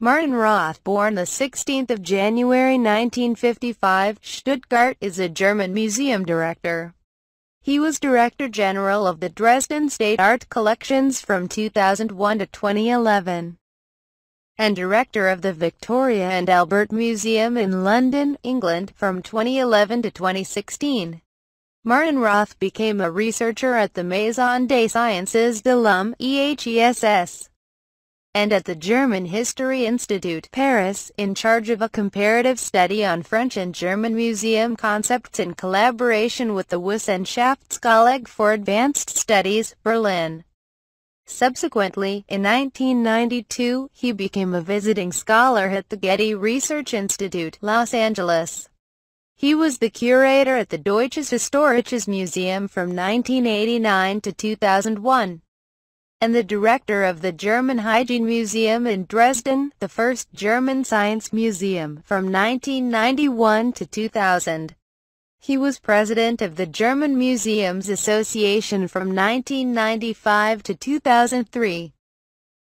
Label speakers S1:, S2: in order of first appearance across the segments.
S1: Martin Roth, born 16 January 1955, Stuttgart is a German museum director. He was Director General of the Dresden State Art Collections from 2001 to 2011, and Director of the Victoria and Albert Museum in London, England, from 2011 to 2016. Martin Roth became a researcher at the Maison des Sciences de l'Homme, EHESS and at the German History Institute Paris in charge of a comparative study on French and German museum concepts in collaboration with the Wissenschaftskolleg for Advanced Studies, Berlin. Subsequently, in 1992, he became a visiting scholar at the Getty Research Institute, Los Angeles. He was the curator at the Deutsches Historisches Museum from 1989 to 2001 and the director of the German Hygiene Museum in Dresden, the first German science museum, from 1991 to 2000. He was president of the German Museums Association from 1995 to 2003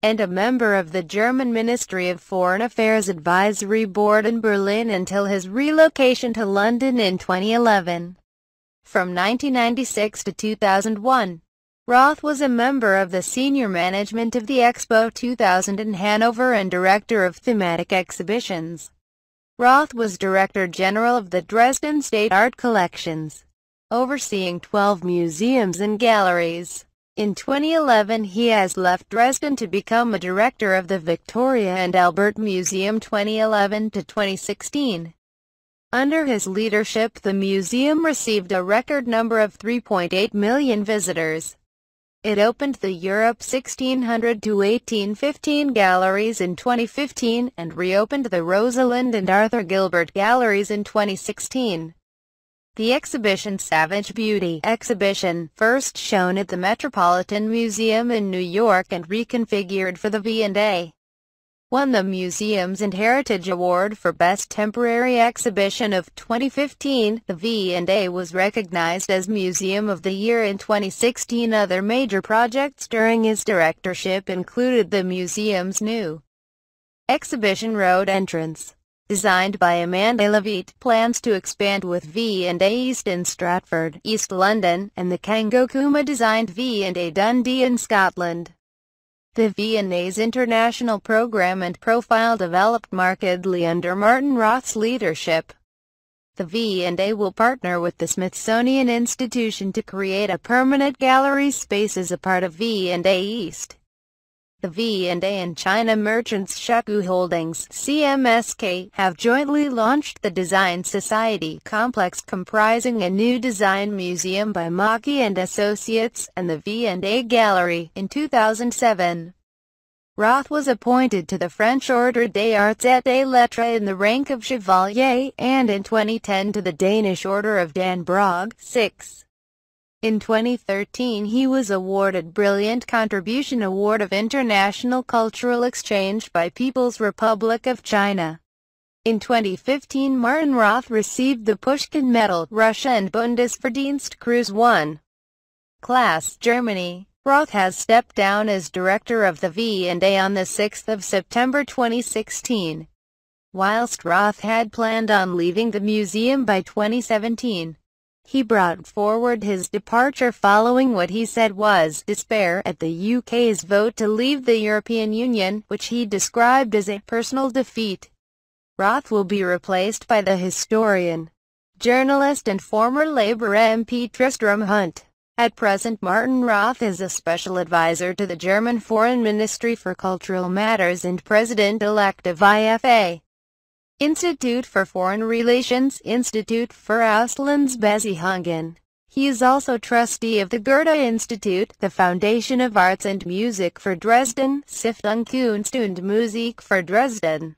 S1: and a member of the German Ministry of Foreign Affairs Advisory Board in Berlin until his relocation to London in 2011. From 1996 to 2001, Roth was a member of the senior management of the Expo 2000 in Hanover and director of thematic exhibitions. Roth was Director General of the Dresden State Art Collections, overseeing 12 museums and galleries. In 2011 he has left Dresden to become a director of the Victoria and Albert Museum 2011 to 2016. Under his leadership the museum received a record number of 3.8 million visitors. It opened the Europe 1600 to 1815 galleries in 2015 and reopened the Rosalind and Arthur Gilbert galleries in 2016. The exhibition Savage Beauty exhibition, first shown at the Metropolitan Museum in New York and reconfigured for the V&A, won the Museums and Heritage Award for Best Temporary Exhibition of 2015. The V&A was recognized as Museum of the Year in 2016. Other major projects during his directorship included the museum's new Exhibition Road entrance. Designed by Amanda Levitt, plans to expand with V&A East in Stratford, East London, and the Kangokuma-designed V&A Dundee in Scotland. The V&A's international program and profile developed markedly under Martin Roth's leadership. The V&A will partner with the Smithsonian Institution to create a permanent gallery space as a part of V&A East the V&A and China merchants Shaku Holdings CMSK have jointly launched the Design Society complex comprising a new design museum by Maki and Associates and the V&A Gallery in 2007. Roth was appointed to the French Ordre des Arts et des Lettres in the rank of Chevalier and in 2010 to the Danish Order of Danbrog, 6. In 2013 he was awarded Brilliant Contribution Award of International Cultural Exchange by People's Republic of China. In 2015 Martin Roth received the Pushkin Medal, Russia and Bundesverdienst Cruz 1. Class, Germany. Roth has stepped down as director of the V&A on the 6th of September 2016, whilst Roth had planned on leaving the museum by 2017. He brought forward his departure following what he said was despair at the UK's vote to leave the European Union, which he described as a personal defeat. Roth will be replaced by the historian, journalist and former Labour MP Tristram Hunt. At present Martin Roth is a special advisor to the German Foreign Ministry for Cultural Matters and president-elect of IFA. Institute for Foreign Relations Institute for Auslandsbeziehungen. He is also trustee of the Goethe Institute, the Foundation of Arts and Music for Dresden, Stiftung Kunst und Musik for Dresden.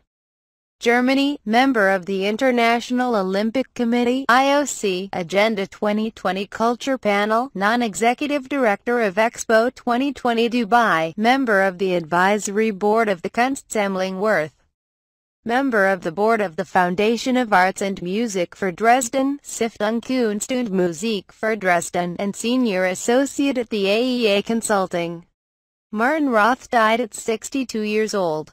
S1: Germany, member of the International Olympic Committee IOC, Agenda 2020 Culture Panel, non-executive director of Expo 2020 Dubai, member of the advisory board of the Kunstsammlung Worth member of the board of the Foundation of Arts and Music for Dresden, Siftung Kunst und Musik für Dresden and senior associate at the AEA Consulting. Martin Roth died at 62 years old.